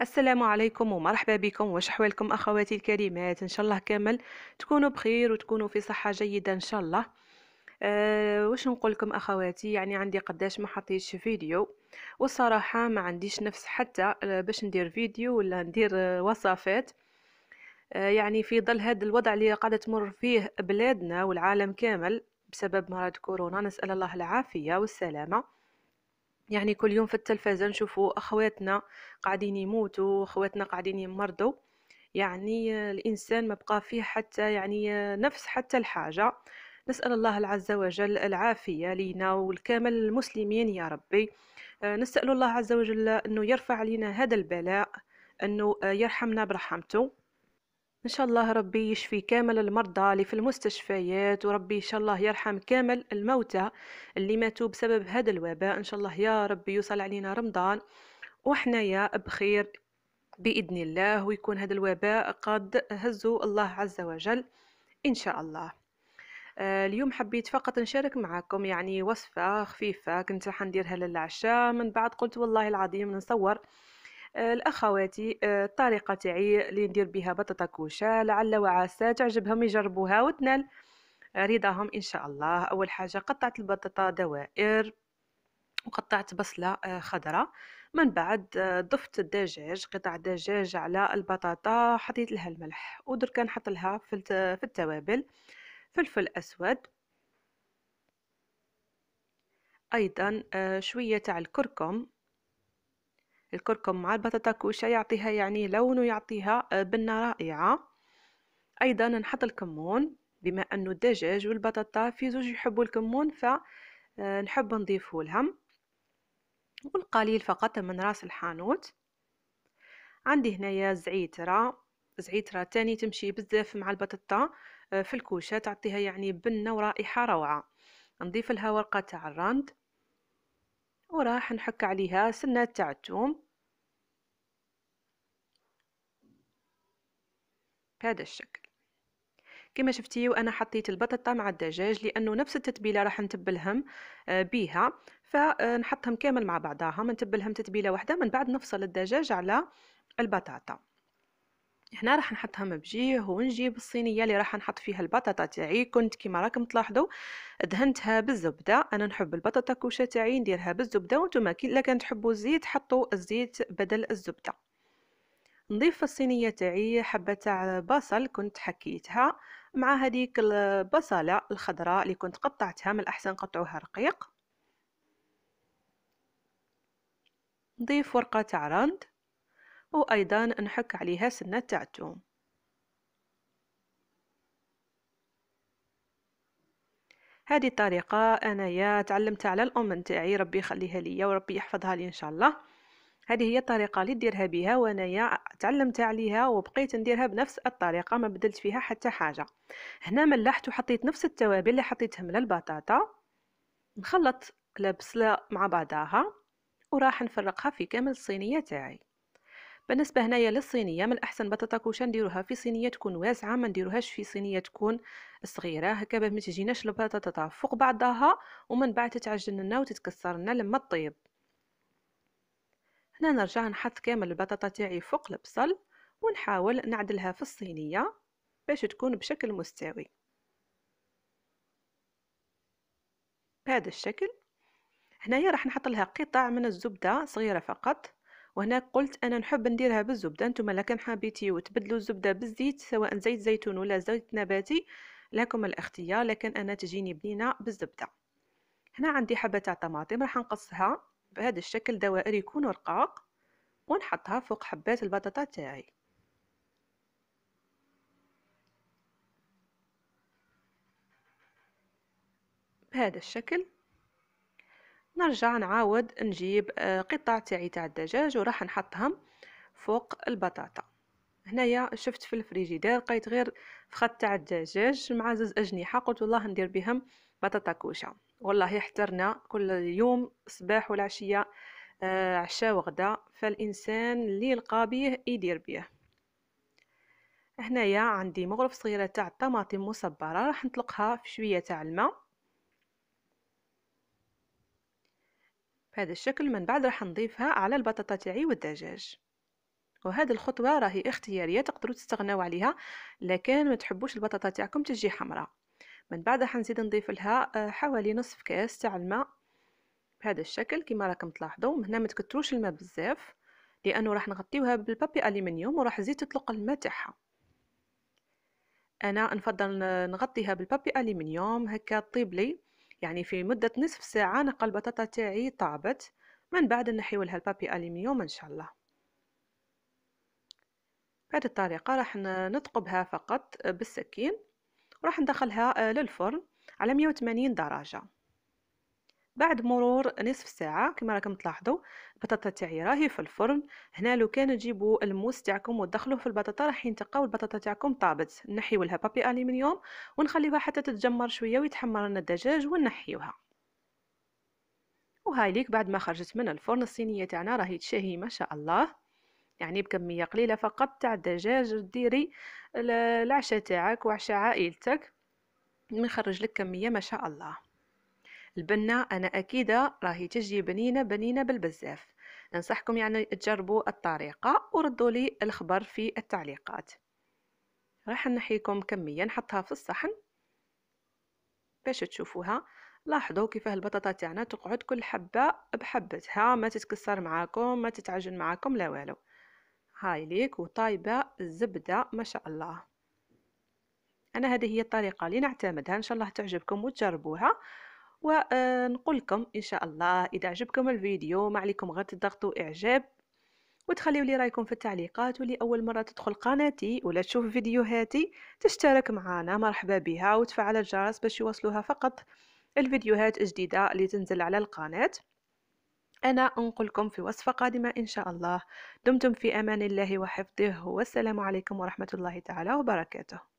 السلام عليكم ومرحبا بكم واش حوالكم اخواتي الكريمات ان شاء الله كامل تكونوا بخير وتكونوا في صحه جيده ان شاء الله أه واش نقول لكم اخواتي يعني عندي قداش ما حطيتش فيديو والصراحه ما عنديش نفس حتى آه، باش ندير فيديو ولا ندير آه، وصفات أه يعني في ظل هذا الوضع اللي قاعده تمر فيه بلادنا والعالم كامل بسبب مرض كورونا نسال الله العافيه والسلامه يعني كل يوم في التلفازة نشوفوا أخواتنا قاعدين يموتوا وأخواتنا قاعدين يمرضوا يعني الإنسان ما بقى فيه حتى يعني نفس حتى الحاجة نسأل الله عز وجل العافية لينا والكامل المسلمين يا ربي آه، نسأل الله عز وجل أنه يرفع لنا هذا البلاء أنه يرحمنا برحمته ان شاء الله ربي يشفي كامل المرضى اللي في المستشفيات وربي ان شاء الله يرحم كامل الموتى اللي ماتوا بسبب هذا الوباء ان شاء الله يا ربي يوصل علينا رمضان وحنايا بخير باذن الله ويكون هذا الوباء قد هزه الله عز وجل ان شاء الله آه، اليوم حبيت فقط نشارك معكم يعني وصفة خفيفة كنت راح نديرها للعشاء من بعد قلت والله العظيم نصور آه، الاخواتي آه، الطريقه تاعي اللي ندير بها بطاطا كوشه لعل وعسى تعجبهم يجربوها وتنال رضاهم ان شاء الله اول حاجه قطعت البطاطا دوائر وقطعت بصله آه، خضراء من بعد ضفت الدجاج قطع دجاج على البطاطا حطيت لها الملح ودركا نحط لها في التوابل فلفل اسود ايضا شويه تاع الكركم الكركم مع البطاطا كوشة يعطيها يعني لون ويعطيها آه، بنة رائعة أيضا نحط الكمون بما أنه الدجاج والبطاطا في زوج يحبوا الكمون فنحب آه، نضيفه لهم والقليل فقط من راس الحانوت عندي هنايا زعيترة زعيترة تاني تمشي بزاف مع البطاطا آه، في الكوشة تعطيها يعني بنة ورائحة روعة نضيف لها ورقة تاع الرند وراح نحك عليها سنة تاع التوم بهذا الشكل كما شفتي وانا حطيت البطاطا مع الدجاج لانه نفس التتبيله راح نتبلهم آه، بها فنحطهم كامل مع بعضاهم نتبلهم تتبيله واحده من بعد نفصل الدجاج على البطاطا هنا راح نحطهم بجيه ونجيب الصينيه اللي راح نحط فيها البطاطا تاعي كنت كما راكم تلاحظوا دهنتها بالزبده انا نحب البطاطا كوشه تاعي نديرها بالزبده وانتم كي كان تحبوا الزيت حطوا الزيت بدل الزبده نضيف في الصينيه تاعي حبه تاع بصل كنت حكيتها مع هذيك البصله الخضراء اللي كنت قطعتها من الاحسن قطعوها رقيق نضيف ورقه تاع رند وايضا نحك عليها سنه تاع الثوم هذه الطريقة أنايا تعلمتها على الأم نتاعي ربي يخليها ليا وربي يحفظها لي إن شاء الله هذه هي الطريقه اللي ديرها بها وانايا تعلمت عليها وبقيت نديرها بنفس الطريقه ما بدلت فيها حتى حاجه هنا ملحت وحطيت نفس التوابل اللي حطيتهم للبطاطا نخلط البصله مع بعضها وراح نفرقها في كامل الصينيه تاعي بالنسبه هنايا للصينيه من الاحسن بطاطا كوشه نديروها في صينيه تكون واسعه ما نديروهاش في صينيه تكون صغيره هكا باش ما تجيناش البطاطا فوق بعضها ومن بعد تتعجن لنا وتتكسر لنا لما تطيب هنا نرجع نحط كامل البطاطا تاعي فوق البصل ونحاول نعدلها في الصينية باش تكون بشكل مستوي بهذا الشكل هنايا راح نحط لها قطع من الزبدة صغيرة فقط وهنا قلت انا نحب نديرها بالزبده نتوما لكن حابيتي وتبدلوا الزبده بالزيت سواء زيت زيتون ولا زيت نباتي لكم الاختيار لكن انا تجيني بنينه بالزبده هنا عندي حبه طماطم راح نقصها بهذا الشكل دوائر يكون رقاق ونحطها فوق حبات البطاطا تاعي بهذا الشكل نرجع نعاود نجيب آه، قطع تاعي تاع الدجاج وراح نحطهم فوق البطاطا هنايا شفت في الفريجيدير لقيت غير فخذ تاع الدجاج مع زوز اجنحه قلت والله ندير بهم بطاطا كوشه والله يحترنا كل يوم صباح والعشية آه عشاء وغدا فالإنسان اللي يلقى بيه يدير بيه هنايا عندي مغرف صغيرة تاع الطماطم مصبرة راح نطلقها في شوية تاع الماء بهذا الشكل من بعد راح نضيفها على البطاطا تاعي والدجاج وهذه الخطوة راهي اختيارية تقدروا تستغناو عليها لكن ما تحبوش البطاطا تاعكم تجي حمراء من بعدها حنزيد نضيف لها آه، حوالي نصف كاس تاع الماء بهذا الشكل كما راكم تلاحظوا هنا ما تكتروش الماء بزاف لانه راح نغطيوها بالبابي الومنيوم وراح زيد تطلق الماء تاعها انا نفضل نغطيها بالبابي الومنيوم هكا طيب لي يعني في مده نصف ساعه نلقى البطاطا تاعي طابت من بعد نحيو لها البابي الومنيوم ان شاء الله بهذه الطريقه راح نثقبها فقط بالسكين وراح ندخلها آه، للفرن على 180 درجة بعد مرور نصف ساعة كما راكم تلاحظوا البطاطا تاعي راهي في الفرن هنا لو كان تجيبوا الموس تاعكم وتدخلوه في البطاطا راح ينتقاو البطاطا تاعكم طابت نحيو لها بابي الومنيوم ونخليوها حتى تتجمر شوية ويتحمر لنا الدجاج ونحيوها وهاي ليك بعد ما خرجت من الفرن الصينية تاعنا راهي تشهي ما شاء الله يعني بكمية قليلة فقط تاع الدجاج ديري العشاء تاعك وعشاء عائلتك نخرج لك كمية ما شاء الله البنة أنا أكيدة راهي تجي بنينة بنينة بالبزاف ننصحكم يعني تجربوا الطريقة وردوا لي الخبر في التعليقات راح نحيكم كمية نحطها في الصحن باش تشوفوها لاحظوا كيفاه البطاطا تاعنا تقعد كل حبة بحبتها ما تتكسر معاكم ما تتعجن معاكم لا والو هاي ليك وطايبة الزبدة ما شاء الله أنا هذه هي الطريقة اللي نعتمدها إن شاء الله تعجبكم وتجربوها ونقول آه، لكم إن شاء الله إذا عجبكم الفيديو ما عليكم غير تضغطوا إعجاب وتخليوا لي رايكم في التعليقات ولي اول مره تدخل قناتي ولا تشوف فيديوهاتي تشترك معنا مرحبا بها وتفعل الجرس باش يوصلوها فقط الفيديوهات الجديده اللي تنزل على القناه أنا أنقلكم في وصفة قادمة إن شاء الله دمتم في أمان الله وحفظه والسلام عليكم ورحمة الله تعالى وبركاته